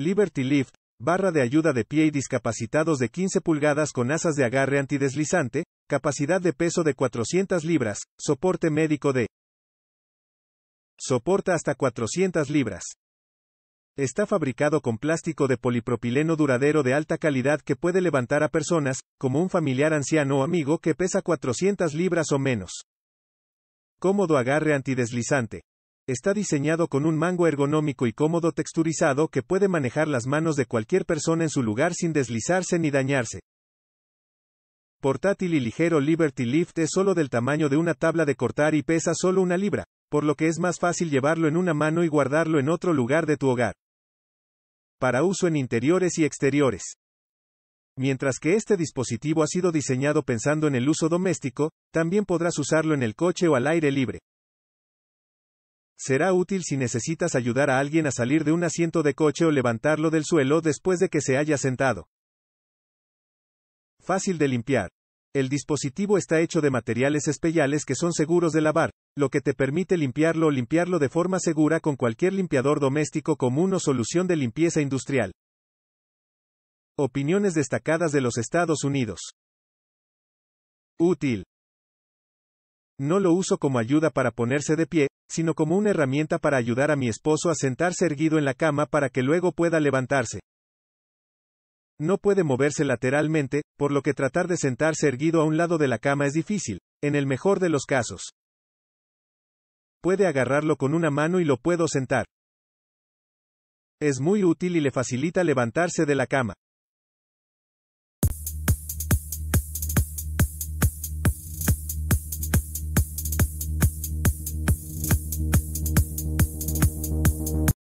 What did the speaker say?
Liberty Lift, barra de ayuda de pie y discapacitados de 15 pulgadas con asas de agarre antideslizante, capacidad de peso de 400 libras, soporte médico de soporta hasta 400 libras. Está fabricado con plástico de polipropileno duradero de alta calidad que puede levantar a personas, como un familiar anciano o amigo que pesa 400 libras o menos. Cómodo agarre antideslizante. Está diseñado con un mango ergonómico y cómodo texturizado que puede manejar las manos de cualquier persona en su lugar sin deslizarse ni dañarse. Portátil y ligero Liberty Lift es solo del tamaño de una tabla de cortar y pesa solo una libra, por lo que es más fácil llevarlo en una mano y guardarlo en otro lugar de tu hogar. Para uso en interiores y exteriores. Mientras que este dispositivo ha sido diseñado pensando en el uso doméstico, también podrás usarlo en el coche o al aire libre será útil si necesitas ayudar a alguien a salir de un asiento de coche o levantarlo del suelo después de que se haya sentado. Fácil de limpiar. El dispositivo está hecho de materiales especiales que son seguros de lavar, lo que te permite limpiarlo o limpiarlo de forma segura con cualquier limpiador doméstico común o solución de limpieza industrial. Opiniones destacadas de los Estados Unidos. Útil. No lo uso como ayuda para ponerse de pie, sino como una herramienta para ayudar a mi esposo a sentarse erguido en la cama para que luego pueda levantarse. No puede moverse lateralmente, por lo que tratar de sentarse erguido a un lado de la cama es difícil, en el mejor de los casos. Puede agarrarlo con una mano y lo puedo sentar. Es muy útil y le facilita levantarse de la cama.